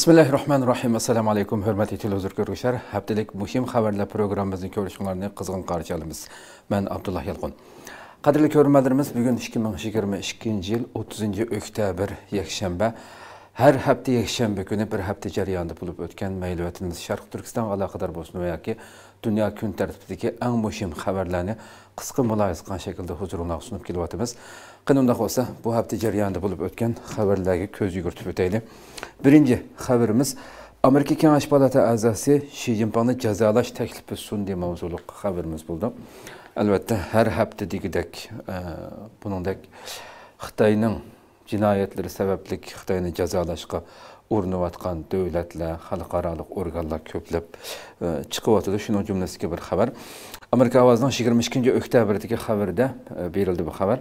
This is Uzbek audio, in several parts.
bismillahi rohmanir rohim assalomu alaykum hurmatli televizor ko'ruvchilar haftalik muhim xabarlar programmamizni ko'rishinglarni qizg'in qarshi olamiz man abdulloh yalqun qadrli ko'rmalarimiz bugun ikki ming yigirma ikkinchi yil o'ttizinchi oktyabr yakshanba har hafta yakshanba kuni bir hafta jarayonida bo'lib o'tgan mayli vatanimiz sharq turkiston aloqador bo'lsin yoki dunyo kun tartibidagi eng muhim xabarlarni qisqa muloyiza qilgan shaklda huzuringizga sunib kelyapmiz qani undaq bo'lsa bu hafta jarayonida bo'lib o'tgan xabarlarga ko'z yugurtib o'tayli birinchi xabarimiz amerika kengash palata a'zosi shi zinpinni jazolash taklifi sundi mavzuli xabarimiz bo'ldi albatta har hafta degidek e, buningdek xitoyning jinoyatlari sababli xitoyni jazolashga o'rnayotgan davlatlar xalqaro organlar ko'plab e, chiqyotidi shuning jumlasiga bir xabar amerika ovozining yigirma ikkinchi oktyabrdagi xabarida e, berildi bu xabar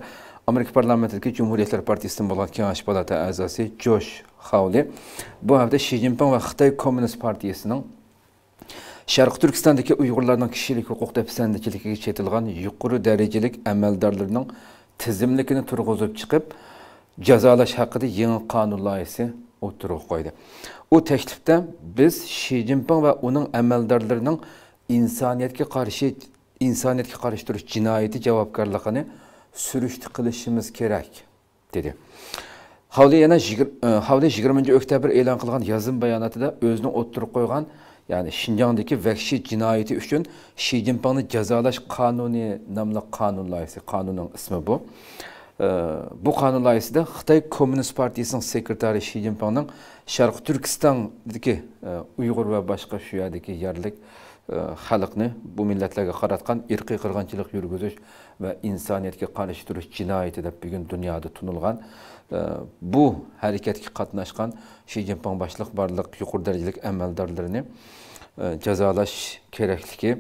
Amerika parlamentidagi Cumhuriyetler Partisi'nin bulan Kengash Palata a'zosi Josh Hawley bu hafta Xi Jinping va Xitoy Kommunist Partiyasining Sharq Turkistondagi Uyg'urlarning kishilik huquq dafsandachiligiga chetilgan yuqori darajalik amaldorlarning tizimlikini turg'izib chiqib, jazolash haqida yangi qonun loyihasi o'tirib qo'ydi. U taklifda biz Xi Jinping va uning amaldorlarining insoniyatga qarshi insoniyatga qarshi turish jinoyati javobgarligini sürüşti qilishimiz kerak dedi havli yana e, havli yigirmanchi oktyabr e'lon qilgan yozim bayonotida o'zini o'ttirib qo'ygan ya'ni shinjongdagi vahshiy jinoyati uchun shi zinpinni jazolash kanuni nomli qonun loyihasi kanunun ismi bu e, bu qonun loyihasida xitoy kommunist partiyasining sekretari shi zinpinning sharqi turkistondagi e, uyg'ur va boshqa shu yerdagi yerlik халыкны бу милләтләргә караткан иркый кыргынчылык йөргүзүш ва инсаниятке каршы туруш җинаяты дип бүген дөньяда тунылган. Бу хәрәкәткә катнашкан Ши Цзиньпин башлык барлык юқур дәрәҗәлек әмәлдарларын cezalaş kerekliki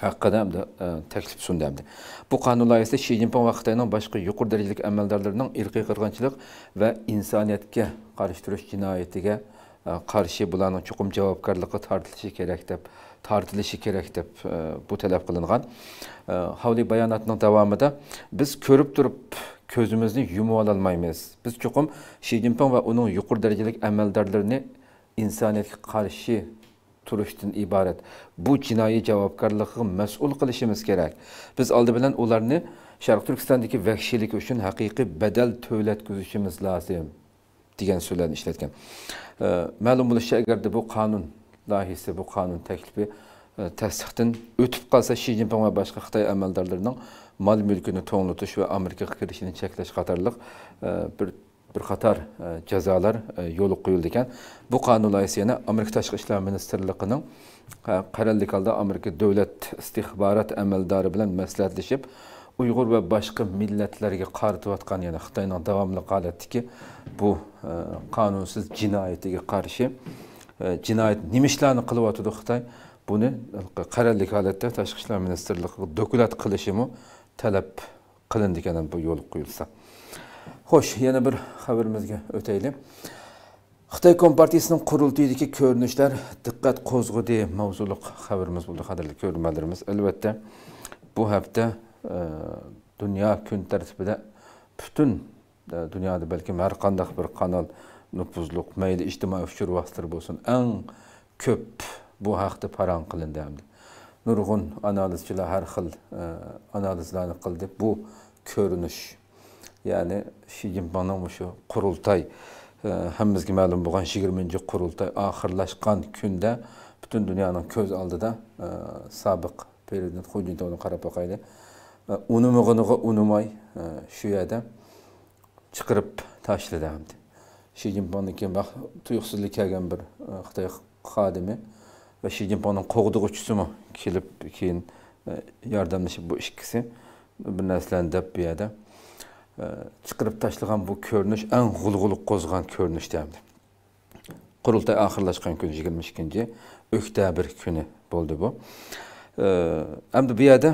hakkında hem de təklif sundu hem de. Bu qanun layihəsi Xi Jinping və Xitayının başqa yuqur dərəcəlik əməldarlarının irqi qırğınçılıq və insaniyyətə qarşı duruş cinayətinə Э, qarshi bularni chuqum javobgarlikqa tortilishi kerak deb tortilishi kerak deb e, bu talab qilingan havli e, bayonotning davomida biz ko'rib turib ko'zimizni yumib ololmaymiz biz chuqum shi zinpin va uning yuqori darajalik amaldorlarini insoniyatga qarshi turishdan iborat bu jinoiy javobgarlikqa mas'ul qilishimiz kerak biz oldi bilan ularni sharq turkistondagi vahshiylik uchun haqiqiy badal to'latkazishimiz lozim degan so'zlarni ishlatgan ma'lum bo'lishicha agarda bu qonun loyihasi bu qonun taklifi e, tasdiqdan o'tib qolsa shi zinpin va boshqa xitoy amaldorlarining mol mulkini to'nglatish va amerikaga kirishini cheklash qatorliq e, bir bir qator e, jazolar yo'li qo'yildi ekan bu qonun loyihasi yana amerika tashqi ishlar ministrligining qaralik holda amerika davlat istixborot amaldori bilan maslahatlashib uyg'ur va boshqa millatlarga qaratayotgan ya'ni xitoyning davomli holatdiki bu e, qonunsiz jinoyatiga qarshi e, jinoyat nima ishlarni qilyotidi xitoy buni qarallik holatda tashqi ishlar ministrligi dokulat qilishimi talab qilindi ekan bu yo'l qo'yilsa xo'sh yana bir xabarimizga o'taylik xitoy kompartiyasining qurultoydagi ko'rinishlar diqqat qo'zg'udi mavzuli xabarimiz bo'ldi qadrli ko'rmalarimiz albatta bu hafta Э, дүния күн тәртібіне бүтін э, дүнияда бәлкім әрқандақ бір канал нұпызлық, meyli içtimai uçur vastır bulsun. En köp bu haqda паран qilindi hamdi. Nurgun analizçiler her xil e, analizlerini qildi. Bu görünüş. Yani Xi Jinping'in şu qurultay, e, 20 qurultay oxirlashgan kunda butun dunyoning ko'z oldida sabiq unumig'iniga unumay e, shu yerda chiqirib tashladi hamdi shi zinpindan keyin tuyuqsizlik kelgan bir e, xitoy xodimi va shi zinpinni qo'g'dug'uchisimi kelib keyin e, yordamlashib bu ikkisi bir narsalarni deb bu yerda chiqirib tashlagan bu ko'rinish eng g'ulg'ulik qo'zg'an ko'rinish hamdi qurultay oxirlashgan kun yigirma ikkinchi oktyabr kuni bo'ldi bu endi bu yerda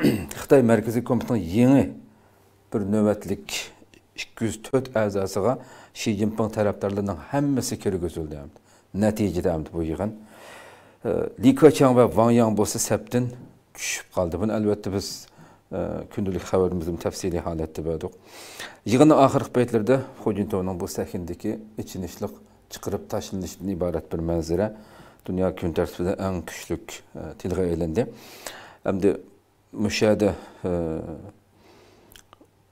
Қытай Мәркізі комитетінің еңі бір нөвәтлік 204 әзасыға Ши Цзиньпин тараптарларының әммісі керек Нәтижеде әмді бұйыған. Ли Качан ва Ван Яң болса сәптен күшіп қалды. Бұны әлбәтті біз күнділік хабарымыздың тәфсилі халетті бәдік. ақырық bir mushada e,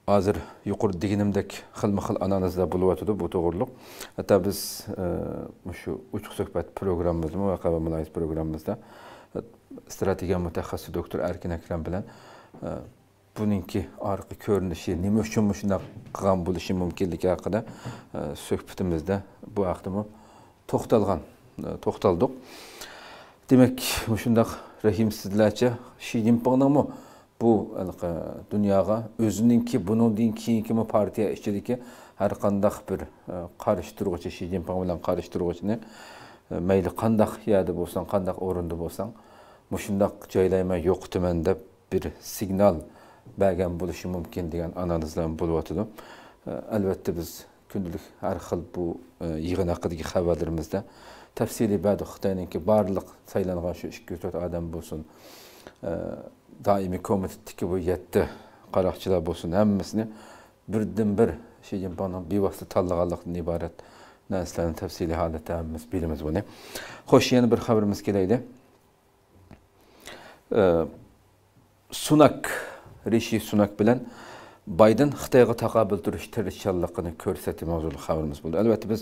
hozir yuqori deganimdek xilma xil analizlar bo'lyotidi bu to'g'riliq hatto biz e, shu uchuq suhbat programmamiz muvaqa va muloyiz programmamizda e, strategiya mutaxassisi doktor arkin akram bilan buningki orqa ko'rinishi nima uchun shunday qilgan bo'lishi mumkinligi haqida suhbatimizda bu haqida to'xtalgan to'xtaldik demak shundoq rahimsizlarcha shi zinpinnimi bu dunyoga o'ziningki bundan keyingi partiya ichidagi har qandaq bir e, qarishtirg'uchi shi zinpin bilan qarishtirg'uchini e, mayli qandaq yerda bo'lsang qandaq o'rinda bo'lsang mushundoq joylayman yo'qitaman deb bir signal bergan bo'lishi mumkin degan analizlar bo'lyotidi e, albatta biz kundalik har xil bu yig'in haqidagi xabarlarimizda тәфсили бәді Қытайдың ке барлық сайланған шы 3-4 адам болсын, даимі комитеттікі бұл етті қарақшылар болсын, әммісіне бірден бір шейден баның бейвасты таллығалықтың ибарат нәсілінің тәфсили халеті әммісі біліміз бұны. Қош, ең бір қабірміз келейді. Сунак, Реши Сунак білен, Сунак, Байден Қытайға тақабыл дұрыш тірішшаллықыны көрсетті мағзулы қабырымыз болды. Әлбәтті біз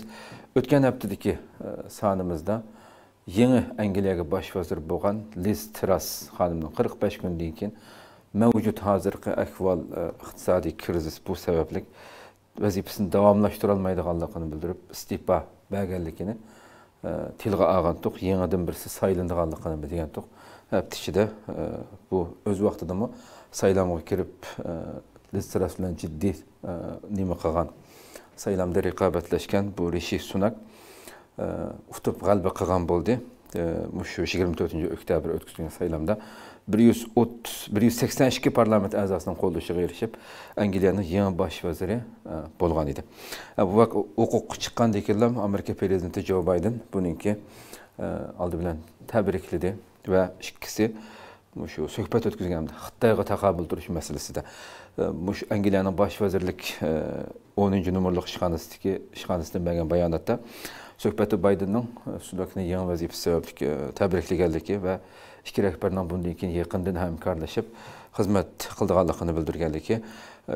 өткен әптеді э, санымызда еңі әңгілегі баш вазір болған Лиз Трас қанымның 45 күн дейін кен мәуіжуд ғазірғы әхвал ұқтысады э, кіргізіз бұл сәбәплік өзіпісін давамлаштыралмайды қалдықыны білдіріп, стипа бәгәлікіні э, тілғі аған тұқ, ең адым бірсі сайлынды қалдықыны білдіген тұқ. Әптіші бұл өз уақытыдымы сайламыға керіп iltiros bilan jiddiy e, nima qilgan saylamda raqobatlashgan bu rishi sunak e, utib g'alaba qilgan bo'ldi e, shu yigirma to'rtinchi oktyabr o'tkazilgan saylamda bir yuz o'ttiz bir yuz sakson ikki parlament a'zosining qo'llashiga erishib angliyani yangi bosh vaziri bo'lgan edi bu vaqt o'quq chiqqandan keyin amerika prezidenti jo bayden buniki oldi bilan tabrikladi va ikkisi shu suhbat o'tkazgan xitoyga taqabul turish masalasida bu angliyaning bosh vazirlik 10 nomerli ishxonasidagi ishxonasidan bergan bayonotda suhbati baydenning sudakni yangi vazifasi sababli tabriklaganligi va ikki rahbarning bundan keyin yaqindan hamkorlashib xizmat qildiganligini bildirganligi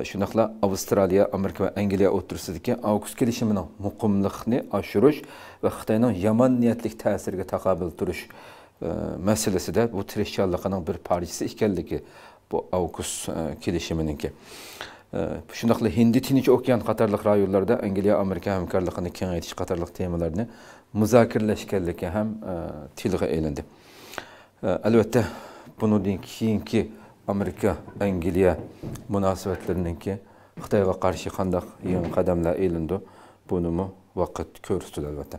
shunaqla avstraliya amerika va angliya o'tirisidagi auks kelishimini muqimlikni oshirish va xitoyning yomon niyatlik ta'siriga taqobil turish masalasida bu tirishchanligining bir parchasi ekanligi bu avgust e, kelishiminiki e, shundoq qilib hindi tinch okean qatorliq rayonlarda angliya amerika hamkorligini kengaytirish qatorliq temalarni muzokaralashganligi ham e, tilg'a aylandi albatta bunidan keyingi amerika angliya munosabatlariniki xitoyga qarshi qandaq yangi qadamlar bunu mu vaqt ko'rsatdi albatta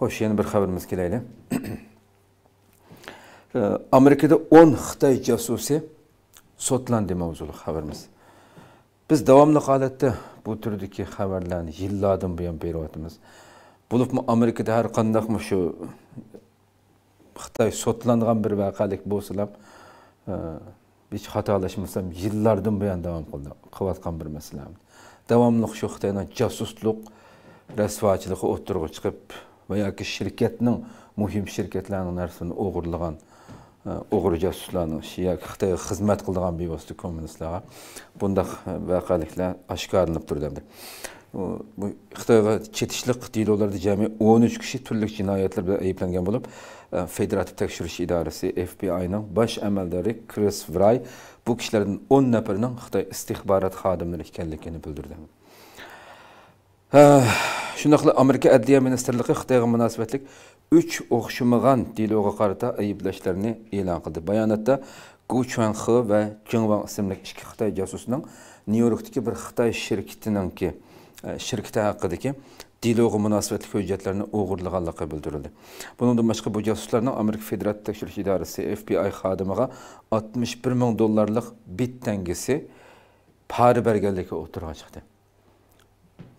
xo'sh yana bir xabarimiz kelaylik amerikada 10 xitoy casusi, sudlandi mavzuli xabarimiz biz davomli holatda bu turdagi xabarlarni yillardan buyon beryapmiz bo'libmi amerikada har qandaqmi shu xitoy sudlangan bir voqealik bo'lsa ham e, hech xatolashmasam yillardan buyon davom qilayotgan bir masala davomli shu xitoyni jasuslik rasvochiligi o'tirg'i chiqib va yoki shirkatning muhim shirkatlarning narsasini o'g'irlagan o'g'ri jasuslarni shiya xitoyga xizmat qildigan bevosita kommunistlarga bundaq e, voqeliklar oshkorlanib turdi bu xitoyga chetishliq delovlarda jami o'n uch kishi turli jinoyatlar bilan ayblangan bo'lib e, federativ tekshirish idorasi fbining bosh amaldori kris vray bu kishilardan o'n nafarining xitoy istixborot xodimlari ekanligini bildirdi e, shundoqla amerika adliya ministrligi xitoyga munosabatlik üç o'xshamagan delog'a qarata ayblashlarini ilan qildi Bayanatta, gu chuanxi ve jingvan isimli ikki xitoy josusining nyu yorkdagi bir xitoy shirkitininki e, shirkiti haqidagi diloga munosabatli hujjatlarni o'g'irlaganligi bildirildi bundan boshqa bu josuslarning amerika federal tekshirish idorasi fbi xodimiga oltmish bir ming dollarlik bit tangisi pora berganligi o'tirg'a chiqdi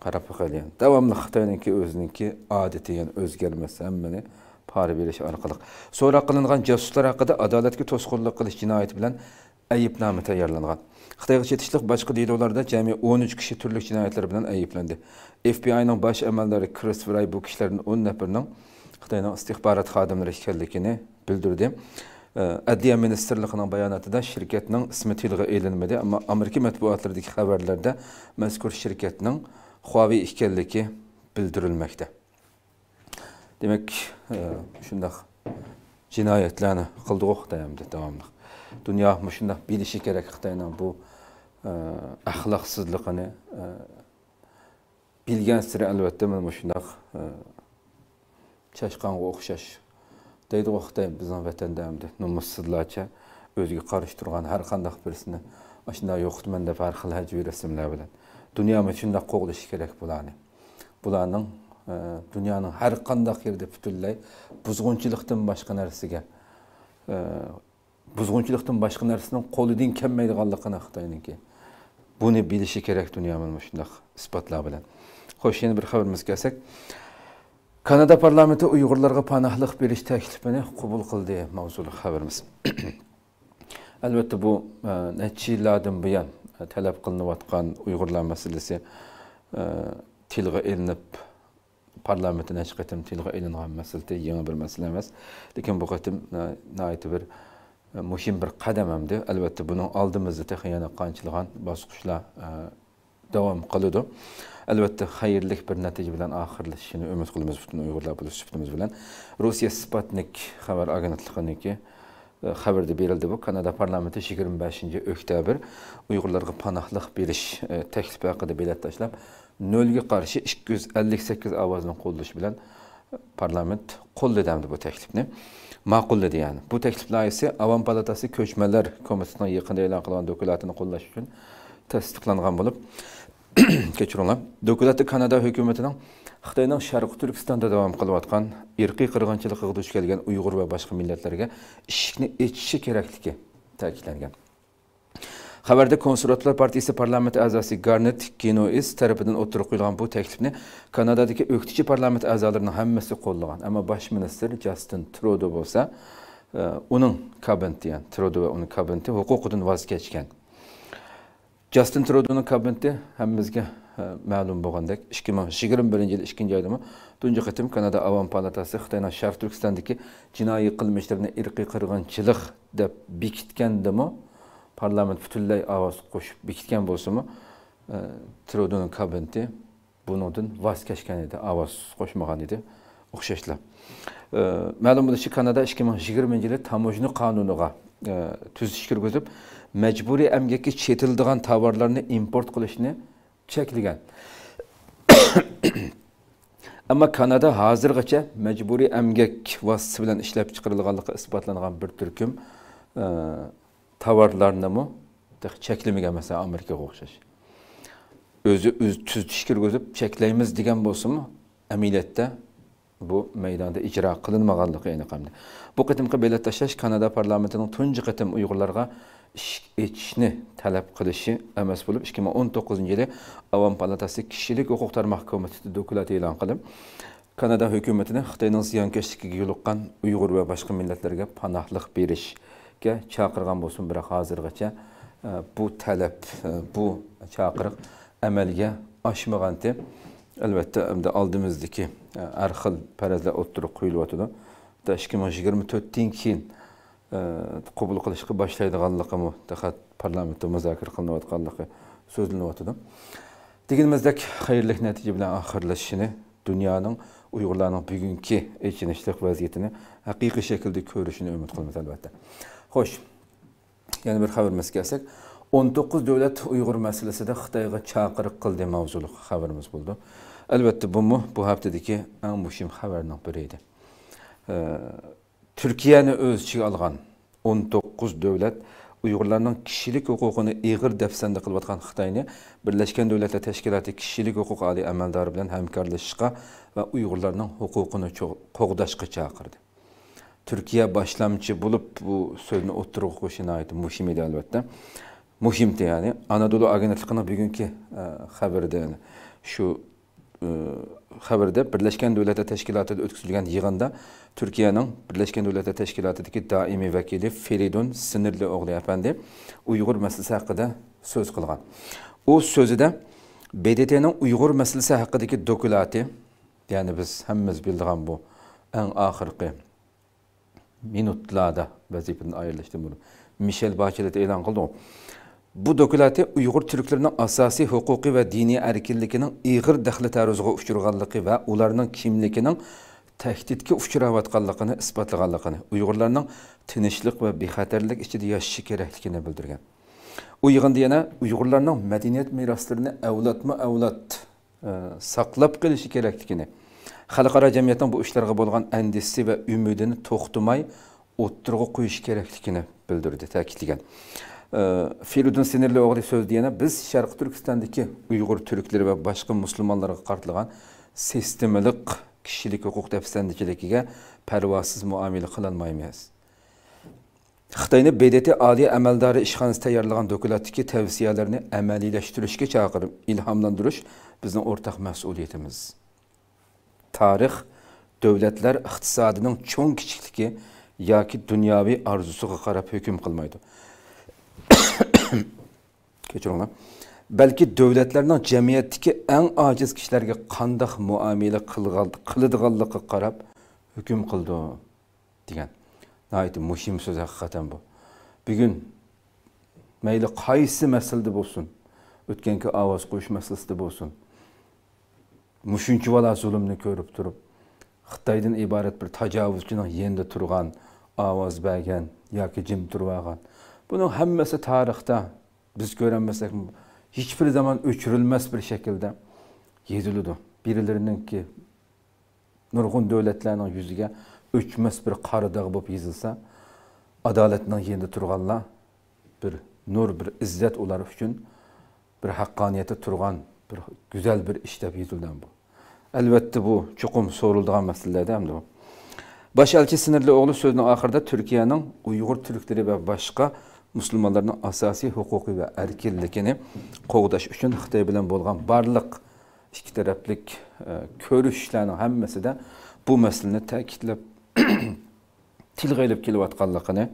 parapaq eləyən, davamlı Xitayınınki özününki adəti, yəni öz gəlməsi əmməni para veriş arqalıq. Sonra qılınğan casuslar haqqında adalətki tosqunluq qilish cinayəti bilan əyibnamə təyərlənğan. Xitayğa çetişlik başqa diyaloqlarda cəmi 13 kişi türlü cinayətlər bilan əyibləndi. FBI-ning baş əməlləri Chris Fry bu kişilərin 10 nəfərinin Xitayning istihbarat xadimləri ikənligini bildirdi. Adliya Ministerliğinin bayanatında şirkətinin ismi tilgə elinmədi, amma Amerika mətbuatlarındakı xəbərlərdə məzkur şirkətinin xuavi ikənliki bildirilməkdə. Demək, e, şündaq cinayətlərini qıldıq oh, dəyəmdir davamlıq. Dünya şündaq bilişi gərək xitayla bu e, əxlaqsızlığını e, bilgən sirə əlbəttə mən şündaq çaşqanğa oxşaş deydi oxday oh, bizim vətəndəmdir. Numussuzlarca özgü qarışdırğan hər qandaq birisini aşında yoxdur məndə fərqli həcvi rəsimlər bilən. dünya için de qoğulış gerek bularını. Bularının e, dünyanın her kandak yerde bütünley buzgunçılıktan başka neresige e, buzgunçılıktan başka neresinin kolu din kemmeydi kallıkını ki, Bunu bilişi gerek dünyamın başında ispatla bilen. Hoş yeni bir haberimiz gelsek. Kanada parlamenti Uygurlarga panahlık beriş təklifini kabul qıldı mavzulu haberimiz. Elbette bu e, neçə illərdən yan talab qilinayotgan uyg'urlar masalasi e, tilga ilinib parlamentdan hech qatim tilga ilingan masala yangi bir masala emas lekin bu qatim nihoyatda bir e, muhim bir qadam hamdi albatta buni oldimizda yana qanchilg'an bosqichlar e, davom qiladi albatta xayrlik bir natija bilan oxirlashishini umid qilamiz butun uyg'urlar bilan bilan rossiya spatnik xabar agentliginiki E, xabarda berildi bu kanada parlamenti 25 oktyabr uyg'urlarga panohlik berish e, taklifi haqida belat tashlab nolga qarshi 258 ovozni qo'llash bilan e, parlament qo'lladi hamda bu taklifni ma'qulladi ya'ni bu taklif loyihasi avom palatasi ko'chmalar komitasining yaqinda e'lon qilingan dokumentini qo'llash uchun tasdiqlangan bo'lib kechiringlar dokumentda kanada hukumatining xitoyning sharqi turkistonda davom qilayotgan irqiy qirg'inchilikqa duch kelgan uyg'ur va boshqa millatlarga eshikni echishi kerakligi ta'kidlangan xabarda konsulatlar partiyasi parlament a'zosi garnet kinois tarafidan o'tirib qo'yilgan bu taklifni kanadadagi o'qitichi parlament a'zolarining hammasi qo'llagan ammo bosh minister jastin trudo bo'lsa e, uning kabineti yani, trudo va uning kabineti huquqidan voz kechgan jastin trudoni kabineti hammamizga ma'lum bo'lgandek ikki ming yigirma birinchi yil ikkinchi oydami tunji qitim kanada avom palatasi xitoyni sharq turkistondagi jinoiy qilmishlarni irqiy qirg'inchilik deb bekitgandimi parlament butunlay ovoz qo'shib bekitgan bo'lsimi e, truduni kabineti bunidan voz kechgan edi ovoz qo'shmagan edi o'xshashlar e, ma'lum bo'lishicha kanada ikki ming yigirmanchi yili tamojna qonuniga e, tuzish kirgizib majburiy amgakka chetiladigan tovarlarni import qilishni çekilgen. ammo kanada hozirgacha majburiy amgak vositasi bilan ishlab chiqarilganligi isbotlangan bir turkum e, tovarlarnimi cheklamagan masalan amerikaga o'xshash o'zi o'zi tuzitish kirgizib cheklaymiz degan bo'lsinmi Emiliyette bu maydonda ijro qilinmaganligi ayni kamdi. bu kıtımkı belirtaşlaş tashlash kanada parlamentining tunji qitim uyg'urlarga ish etishni talab qilishi emas bo'lib ikki ming o'n to'qqizinchi yili avom palatasi kishilik huquqlar mahkamatida dokulat e'lon qilib kanada hukumatini xitoyning ziyonkashligiga yo'liqqan uyg'ur va boshqa millatlarga panohlik berishga chaqirgan bo'lsin biroq hozirgacha e, bu talab e, bu chaqiriq amalga oshmagan deb albatta endi oldimizdagi e, har xil parazlar o'ttirib qo'yilyotidi ikki ming yigirma to'rtdan keyin qabul qilishga boshlaydiganligi faqat parlamentda muzokara qilinayotganligi so'zlanayotdi deganimizdek xayrli natija bilan oxirlashishini dunyoning uyg'urlarning bugungi ichinishlik vaziyatini haqiqiy shaklda ko'rishini umid qilamiz albatta xo'sh yana bir xabarimiz kelsak o'n to'qqiz davlat uyg'ur masalasida xitoyga chaqiriq qildi mavzuli xabarimiz bo'ldi albatta bu bu haftadagi eng muhim xabarning biri edi Türkiye'ni öz ichiga olgan 19 devlet davlat kişilik kishilik huquqini defsende kılvatkan Hıhtay'ını xitoyni birlashgan davlatlar tashkiloti kishilik huquq oliy amaldori bilan hamkorlashishga va hukukunu huquqini qo'g'dashga chaqirdi turkiya boshlamchi bo'lib bu so'zni hukukuşuna ait muhim edi elbette. muhimdi ya'ni anadolu agentligini bugungi e, xabarida shu xabarda birlashgan davlatlar tashkilotida o'tkazilgan yig'inda turkiyaning birlashgan davlatlar tashkilotidagi doimiy vakili feridun sinirli o'g'li apandi uyg'ur masalasi haqida so'z qilgan u so'zida bdtning uyg'ur masalasi haqidagi dokulati ya'ni biz hammamiz bildigan bu eng oxirgi minutlarda vazifadan ayrilishdi buni mishel bachelet e'lon qildi bu dokulati uyg'ur turklarining asosiy huquqiy va diniy erkinligining ig'ir daxli taruzga uchirganligi va ularning kimligining tahdidga uchrayotganligini isbotlaganligini ve tinchlik va de ichida yashashi kerakligini bildirgan u yig'inda yana uyg'urlarning madaniyat meroslarini avlodma avlod e, saqlab gelişi kerakligini xalqaro jamiyatning bu ishlarga bo'lgan endisi va umidini to'xtamay otturgu qo'yish kerakligini bildirdi ta'kidlagan Feridun Sinirli oğlu söz deyənə biz Şərq Türkistandakı Uyğur türkləri və başqa müsəlmanlara qartılğan sistemlik kişilik hüquq dəfsəndikiliyinə pərvasız müamilə qılınmayız. Xitayni BDT Ali Əməldarı İşxanası təyərləğən dökülətdəki təvsiyələrini əməliləşdirişə çağırıb, ilhamlandırış bizim ortaq məsuliyyətimiz. Tarix dövlətlər iqtisadının çox kiçikliyi yoki dunyoviy arzusuga qarab hukm qilmaydi kechiringlar balki davlatlarning jamiyatdagi eng ojiz kishilarga qandoq muomala qiladiganligiga qarab hukm qildi degan muhim so'z haqiqatan bu bugun mayli qaysi masalada bo'lsin o'tgangi ovoz qo'yish masalasida bo'lsin mushuncha vala zulmni ko'rib turib xitoydan iborat bir tajovuzchini yendi turgan ovoz bergan yoki jim turib olgan buning hammasi tarixda biz görənməsək, heç bir zaman öçürülməz bir şekilde yedilidi. Birilerinin ki, nurğun dövlətlərinin yüzügə öçməz bir karı dağı bob yezilsə, adalətinin yerində turğanlar bir nur, bir izzət olar üçün bir haqqaniyyəti turgan bir güzel bir işte yedildən bu. elbette bu, çoxum sorulduğan məsələlərdə de. bu. Baş əlçi sinirli oğlu sözünün axırda Türkiye'nin Uyğur Türkleri ve başka. musulmonlarning asosiy huquqi va erkinligini qo'g'dash uchun xitoy bilan bo'lgan barliq ikki taraflik e, hammasida bu masalani ta'kidlab tilga kelayotganligini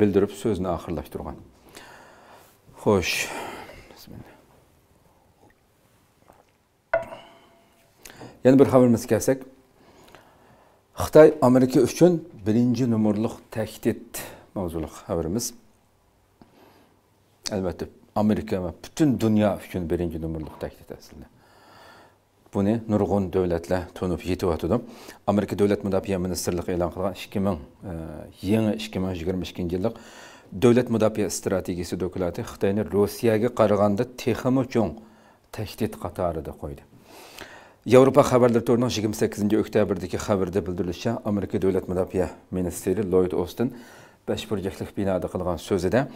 bildirib so'zni oxirlashtirgan xo'sh yana bir xabarimiz kelsak xitoy amerika uchun birinchi nomerliq tahdid mavzuli xabarimiz Əlbəttə Amerika və bütün dünya üçün birinci nömrlük təklif əslində. Bunu nurgun dövlətlər tunub мұдапия atdı. Amerika Dövlət Müdafiə Ministerliyi elan qılğan 2000 e, yeni 2022-ci illik Dövlət Müdafiə Strategiyası dokulatı Xitayni Rusiyaga qaraganda texmi çox қойды Yevropa торының 28-ci хабарда xəbərdə Америка Amerika Dövlət министрі Ministeri Остин 5 beş қылған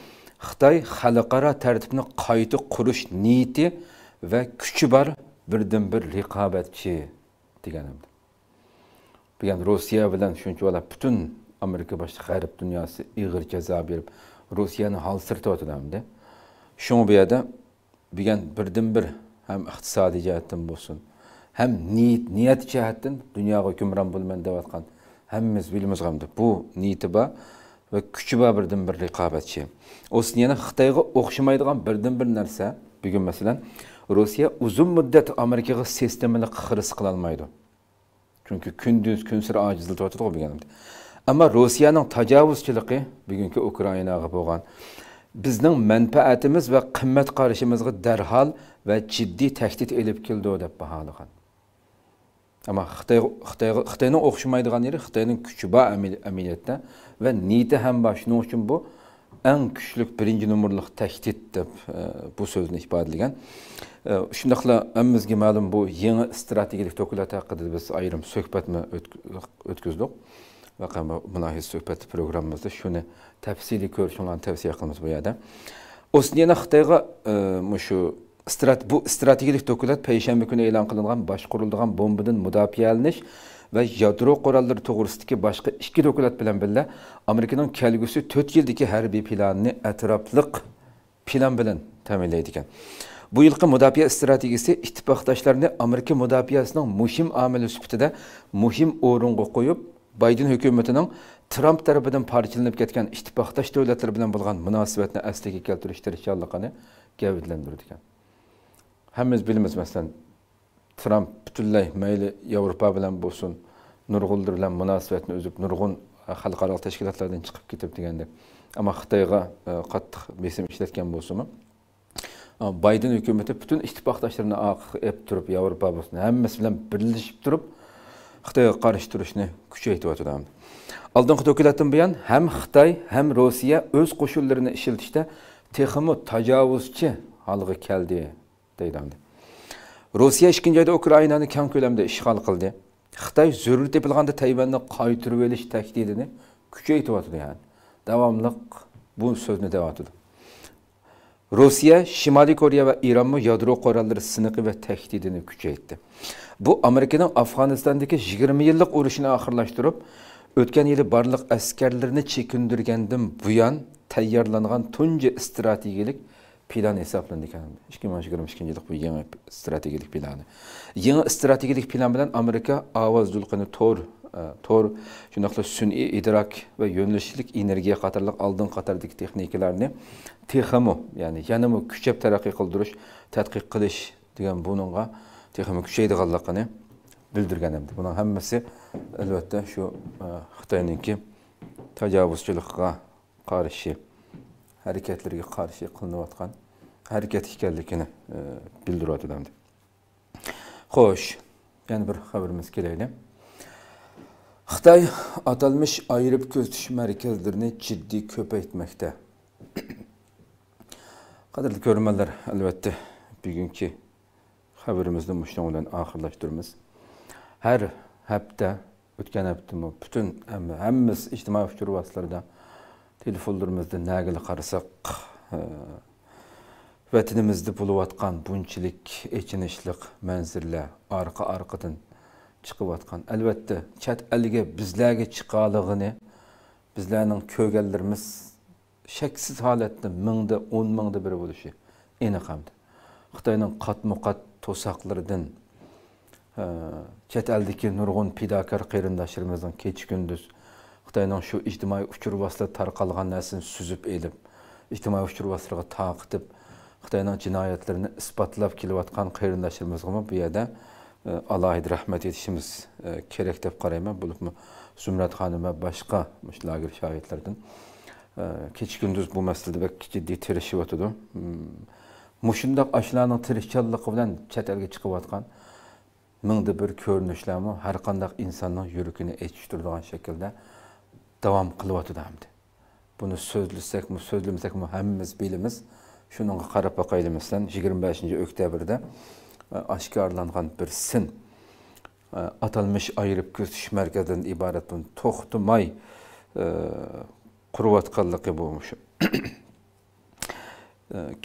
xitoy xalqaro tartibni qayta qurish niyati va kuchi bor birdan bir raqobatchi deganim bugan rossiya bilan shunchalar butun amerika boshqa g'arb dunyosi ig'ir jazo berib rossiyani hol sirtyotilamda shu bu yerda bugan birdan bir ham iqtisodiy jihatdan bo'lsin ham niyat niyat jihatdan dunyoga hukmron bo'lman deyotgan hammamiz bilmiz bu niyati bor va kuchi bir birdan bir raqobatchi o'sniyani xitoyga o'xshamaydigan birdan bir narsa bugun masalan rossiya uzun muddat amerikaga sistemali xiris qilolmaydi chunki kunduz kun sir ojizlatyotidiku bilganimda ammo rossiyaning tajovuzchiligi bugungi ukrainaga bo'lgan bizning manfaatimiz va qimmat derhal darhol va jiddiy tahdid kildi o deb baholagan ammo xitoy xitoyni o'xshamaydigan yeri xitoyning kuchi bor amaliyotda va niyati ham bor shuning uchun bu eng kuchli birinchi nomorli tahdid deb e, bu so'zni ifodalagan shundoqla e, hammamizga ma'lum bu yangi strategik dokulat haqida biz ayrim suhbatni o'tkazdik va mulohiz suhbat programmamizda shuni tafsiliy ko'rishinglarni tavsiya qilamiz bu yerda o'sniyana xitoyga shu e, Strat, bu strategik dokulat Peyshanba kuni ilan qilingan boshqurilgan bombadan mudofaa alinish va yadro qurollari to'g'risidagi başka iki dokunat bilan birga Amerika'nın kelgüsü 4 yildagi harbiy planini atrofliq plan bilan ta'minlaydi ekan. Bu yilgi mudofaa strategiyasi ittifoqdoshlarni Amerika mudofaasining muhim omili sifatida muhim o'ringa koyup Biden hukumatining Trump tarafidan parchalanib ketgan ittifoqdosh davlatlar bilan bo'lgan munosabatni asliga keltirish tirishchilligini gavdlantirdi ekan. hammamiz bilamiz masalan tramp butunlay mayli yevropa bilan bo'lsin nurg'unlar bilan munosabatni uzib nurg'un e, xalqaro tashkilotlardan chiqib ketib degandek ammo xitoyga e, qattiq besim ishlatgan bo'lsinmi e, bayden hukumati butun ittifoqdoshlarini ep turib yevropa bo'lsin hammasi bilan birlashib turib xitoyga qarshi turishni kuchaytiryotdi oldingi to'kilatdan buyon ham xitoy ham rossiya o'z qo'shinlarini ishlatishda texmi tajovuzchi holga keldi Rusya rossiya ikkinchi ukrainani kam ko'lamda ishg'ol qildi xitoy zarur tepilganda tayvanni qaytirib olish tahdidini kuchaytiryotdi yani. davomli bu so'zni deyotdi Rusya, Şimali koreya ve eronni yadro qurollari siniqi va tahdidini kuchaytdi bu Amerika'nın Afganistan'daki yigirma yillik urushini oxirlashtirib o'tgan yili barliq askarlarni chekindirgandan buyon tayyorlangan tunji strategiyalik plan hisoblanadi ekan ikki ming yigirma ikkinchi yillik bu yangi strategik plani yangi strategik plan bilan amerika ovoz zulqini to'r e, to'r shundoqla sun'iy idrok va yo'nalishlik energiya qatorliq oldin qatordagi texnikalarni texmu ya'ni yanama kuchab taraqqiy qildirish tadqiq qilish degan bunga texmi kuchaydiganligini bildirgan endi buning hammasi albatta shu e, xitoyniki tajovuzchilikqa qarashi harakatlarga qarshi qilinayotgan harakat ekanligini e, bildiryapti endi xo'sh yana bir xabarimiz kelaylik xitoy atalmish ayirib kuzatish markazlarini jiddiy ko'paytmoqda qadrli ko'rmanlar albatta bugungi xabarimizni mushun bilan oxirlashtiramiz har hafta o'tgan haftami butun hammasi ijtimoiy fikr vositalarida телефондарымызды нәгіл қарасақ ә, вәтінімізді болып атқан бұнчілік еченешлік мәнзірлі арқы арқыдың чықып атқан әлбетте чәт әліге бізләге чықалығыны бізләнің көгәлдіріміз шәксіз халетті мыңды он мыңды бір болушы ені қамды қытайның қатмұқат қат тосақлардан ә, чәт әлдікі нұрғын пидакар қайрындашырымыздың кеш күндіз Қытайның шу ижтимай учур васылы тарқалған нәрсін сүзіп еліп, ижтимай учур васылыға тақытып, Қытайның жинаятларыны іспатлап келіп атқан қайрындашырмызға бұл жерде алайд рахмет етішіміз керек деп қараймын. Бұл Zümrət xanım və başqa müşlagir şahidlərdən e, keç bu məsələdə bək ciddi tirişib otudu. Hmm, muşundaq aşılarının tirişçallıqı bilən çət əlgə çıxıb atqan mıngdı bir körünüşləmi her qandaq insanın yürükünü etiştirdiğin şekilde. Devam davom qilyotdi hamdi Bunu so'zlasak so'zlamasak hammamiz bilamiz shunga qarab boqaylimizdan yigirma beshinchi oktyabrda e, aşkarlanan bir sin e, atalmish ayirib kuzatish markazidan iborat buni to'xtamay qurayotganligi e, bo'lmish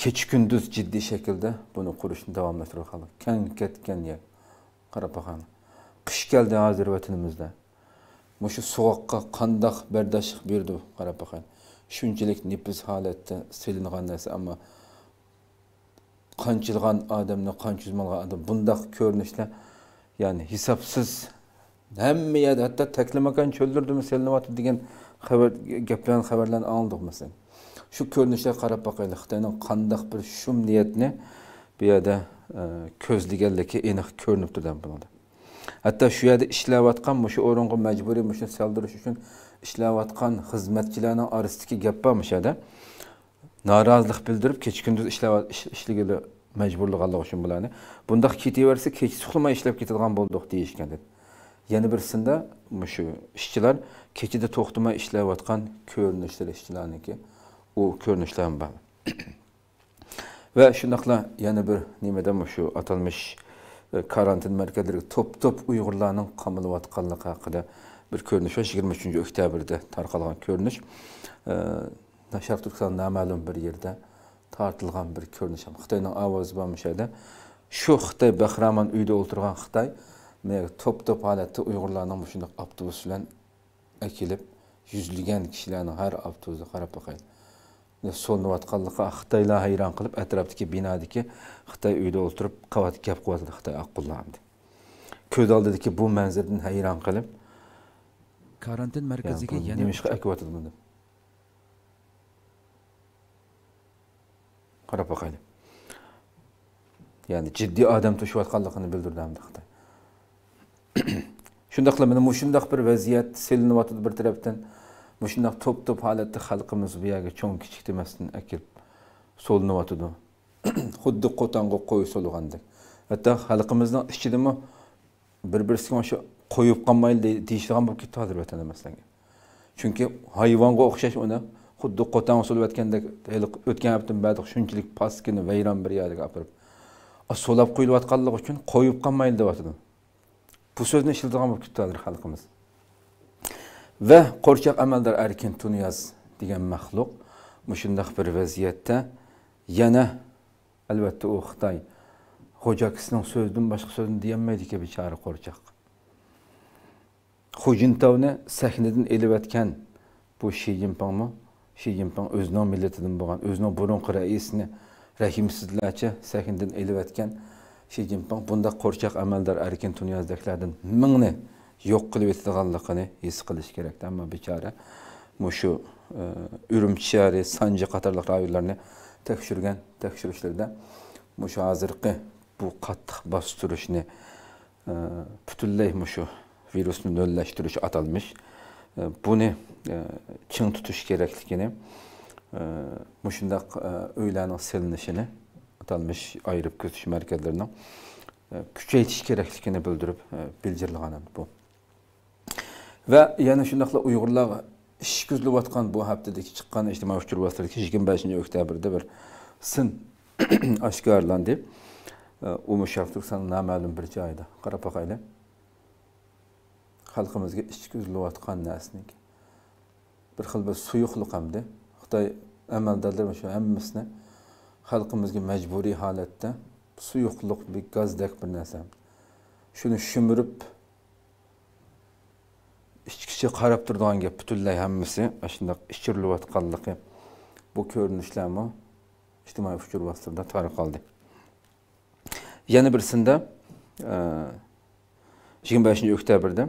kechi kunduz jiddiy shaklda buni qurishni davomlashtirgan kan ketgan yer qarab qarapaqani qish geldi hozir vatanimizda mushu suvoqqa qandoq bardosh berdi qarab baqan shunchalik nipis holatda silingan narsa ammo qanchilgan odamni qancha yuz minglan odam bundoq ko'rinishlar ya'ni hisobsiz hamma yerda hatto taklamakan cho'llardami selinyapti degan xabar gaplarni xabarlarni oldik masalan shu ko'rinishlarga qarab boqaylik xitoyning qandaq bir shumniyatni bu yerda e, ko'zlaganligi aniq ko'rinib turdi hatto shu yerda ishlayotgan o'sha o'ringa majburiy mushni saldirish uchun ishlayotgan xizmatchilarni orasidagi gap bor o'sha yerda norozilik bildirib kecha kunduz ishlagili majburlaganligi uchun bularni bundoq ketaversa kechasi uxlamay ishlab ketadigan bo'ldik deyishgan dedi yana birisida shu ishchilar kechada to'xtamay ishlayotgan ko'rinishlar ishchilarniki u ko'rinishlar bor va shundoqla yana bir nimada shu atalmish E, karantin markazlariga to'p to'p kamalı qamalayotganligi haqida bir ko'rinish var. 23. uchinchi oktyabrda tarqalgan ko'rinish Şarkı e, Türkistan'ın namalum bir yerda tartılgan bir ko'rinish xitoyning ovozi var mışaydı. Şu xitoy Bekraman uyda o'tirgan xitoy to'p to'p holatda Uygurlarının shunday avtobus bilan akilib yuzlagan kishilarni har avtobusda qarab boqaydi so'linayotganligi xitoylar hayron qilib atrofdagi binodagi xitoy uyda o'tirib qavat gap qilyotdi xitoy aqullarni ko'z oldidagi bu manzildan hayron qilib karantin markaziga yana nima ishga qarab boqaylik ya'ni jiddiy odam to'shayotganligini bildirdi xitoy shundoq qilib mana shundoq bir vaziyat selinyotdi bir tarafdan mana shundoq to'p to'p holatda xalqimiz bu yerga cho'ng kichik demasdan akilib solinyotidi xuddi qo'tonga qo'y so'lgandek hatto xalqimizni ichidami bir birisiga o'sha qo'yib qolmayli deyishadigan bo'lib ketdi hozir vatanimizdan chunki hayvonga o'xshash uni xuddi qo'ton so'layotgandek o'tgan haftam bardi shunchalik pastgina vayron bir yerga olib borib so'lab qo'yilayotganligi uchun qo'yib qolmaydi deyotidi bu so'zni ishlatadigan bo'lib ketdi hozir xalqimiz va qo'rchoq amaldar arkin tunyaz degan mahluk mushundoq bir vaziyatda yana albatta u xitoy xo'jakisining so'zidan boshqa so'zni deyolmaydiku bechora qo'rchoq xujintovni sahnadan elayotgan bu shi zinpinmi shi zinpin o'zining millatidan bo'lgan o'zining burunqi raisini rahimsizlarcha sahnadan elayotgan shi zinpin bunda qo'rchoq amaldar arkin tunyazdagilardan mingni yo'q qilib yetadiganligini his qilish ama bir bechora shu urumchi shahri sanji qatorliq rayonlarni tekshirgan tekshirishlarda shu hozirgi bu e, bastırışını qattiq e, bostirishni butunlay shu virusni nollashtirish atalmish buni ching tutish kerakligini shundaq uylarning silinishini atalmish ayirib kutish markazlarini kuchaytirish kerakligini bildirib bildirilgan bu va yana shundoqla iş ish vatkan bu haftadagi chiqqan ijtimoiy uchur 25. yigirma beshinchi oktyabrda bir sin oshkorlandi e, umi shartursan noma'lum bir joyda ki iş xalqimizga ish yurgizilayotgan ki. bir xil bir suyuqliq hamda xitoy amaldorlar shu Halkımız xalqimizga majburiy holatda suyuqliq bir gazdek bir narsa shuni şümürüp ichki kishi qarab turadigan gap butunlay hammasi mana shundoq ichirilayotganligi bu ko'rinishlarmi ijtimoiy fikr bostiqda tarqaldi yana birisida e, yigirma beshinchi oktyabrda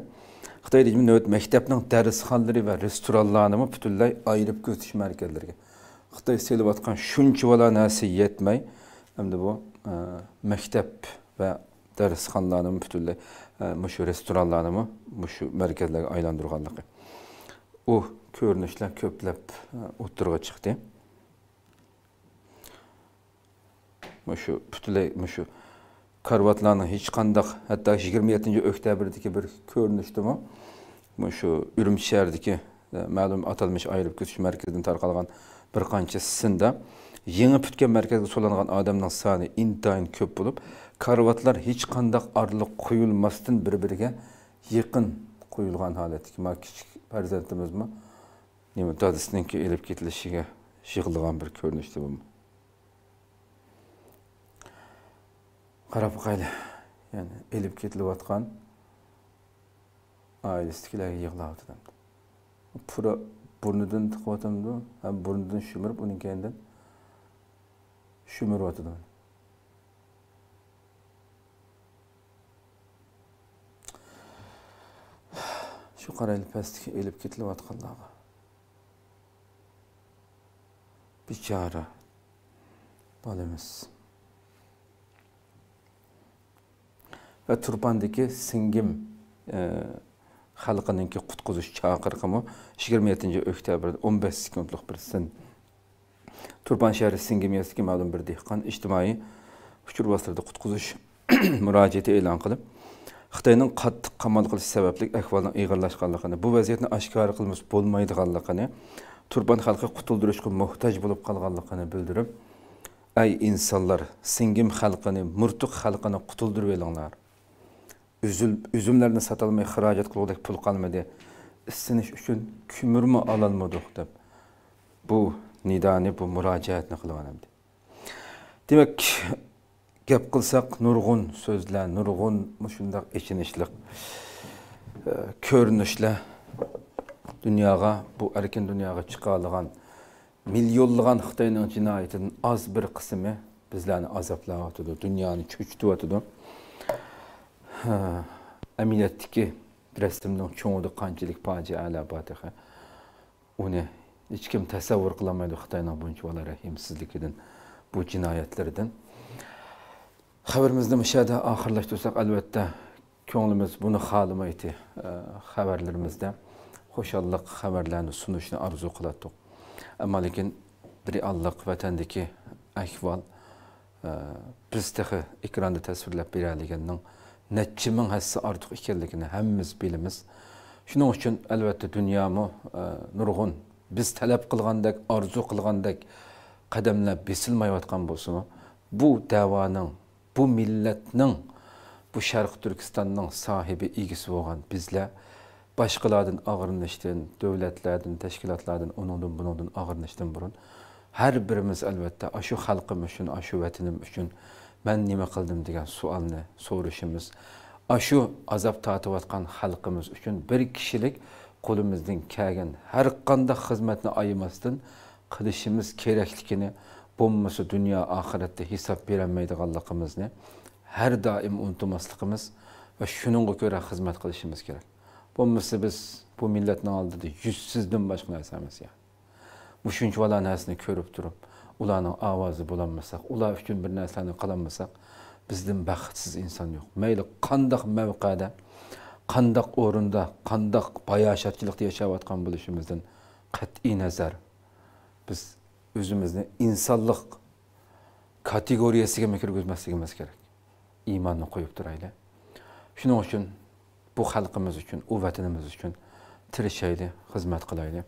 xitoy navbat maktabning darsxonalari va restoranlarni butunlay ayirib ko'tish markazlariga xitoy selayotgan shuncha bola narsa yetmay endi bu e, maktab va darsxonlarni butunlay muшу restoranlarını мүші merkezlere aylandırganlık. О, görünüşler köplep oturga çıktı. Мүші pütüley muшу karvatlarının hiç kandak 27. öktabirdeki bir görünüştü mü? Muшу Ürümçi şerideki ma'lum atalmış ayırıp ketiş merkezden tarqalgan bir qancha sinda yeni karvatlar hech kandak arlı qo'yilmasdan bir biriga yaqin qo'yilgan ki ma kichik farzandimizmi nima ki elip ketilishiga yig'ilgan bir ko'rinishda bu qarab qayli ya'ni ilib ketilayotgan oilasidagilarga yig'layapti pura burnidan tiqyotgandim burnidan shumirib uniki endi shumiryotgandim Şu شقر البست إلب كتلة bir بشارة balımız. Ve turbandaki singim e, ki kutkuzuş çağırkımı 27. oktyabr 15 sekundluk bir sin. Turban şehri singim yasiki madun bir dehkan ijtimai uçur bastırdı kutkuzuş müracaatı ilan kılıp xitoyning qattiq qamal qilishi sababli ahvolning ig'irlashganligini bu vaziyatni oshkora qilmish bo'lmaydiganligini turban xalqi qutuldirishga muhtoj bo'lib qolganligini bildirib ay insonlar singim xalqini murtuq xalqini qutuldirib elinglar üzül, üzümlərini satılmay xiracat pul qalmadı. ісініш үшін Bu ниданы, bu gap qilsak nurg'un so'zlar nurg'un shundoq ichinishliq e, ko'rinishlar dunyoga bu erkin dunyoga chiqa olgan millionlagan xitoyning jinoyatidan oz bir qismi bizlarni azoblayotidi dunyoni cho'chityotidi amiliyatdiki rasmning cho'ngida qanchalik fojialar bor Onu hech kim tasavvur qilolmaydi xitoyning buncha rahimsizligidan bu cinayetlerden? Haberimizde xabarimizni mushada oxirlashtirsak albatta ko'nglimiz buni xohlamaydi xabarlarimizda xo'shalliq xabarlarni sunishni orzu qiladik ammo lekin reallik vatandagi ahvol biz tehi ekranda tasvirlab beradiganning necha ming hassa ortiq ekanligini hammamiz bilamiz shuning uchun albatta dunyomi e, nurg'un biz talab arzu orzu kademle qadamlar besilmayotgan bo'lsin bu da'voning bu milletnin, bu Türkistan'ın sahibi turkistonning olan egisi bo'lgan bizlar boshqalardan devletlerden, teşkilatlardan, tashkilotlardan undan bundan og'rinishdan burun har birimiz albatta shu için, uchun shu için, ben man nima diye degan ne, so'rashimiz shu azap tortayotgan halkımız için, bir kishilik qo'limizdan kelgan har qanday xizmatni ayımasın, qilishimiz kerakligini bommasa dünya ahirette hesap veremeydi Allah'ımız ne? Her daim unutmaslıkımız ve şununla göre hizmet kılışımız gerek. Bommasa biz bu milletin aldığı yüzsüzden başka nesemiz ya. Bu şuncu olan nesini körüp durup, ulanın avazı bulanmasak, ula üçün bir nesini kalanmasak, bizden baxtsiz insan yok. Meyli kandak mevqada, kandak orunda, kandak qandaq bayaşatçılıqda yaşayotgan bo'lishimizdan qat'iy nazar biz o'zimizni insonlik kategoriyasiga kirgizmasligimiz kerak iymonni qo'yib turayli shuning uchun bu xalqimiz uchun u vatanimiz uchun tirishayli xizmat qilayli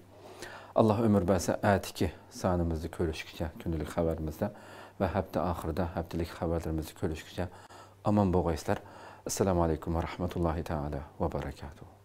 alloh umr bersa atiki sonimizni ko'rishguncha kundalik xabarimizda va hafta oxirida haftalik xabarlarimizni ko'rishguncha omon bo'lg'aysizlar assalomu alaykum va rahmatullohi taala va barakatuh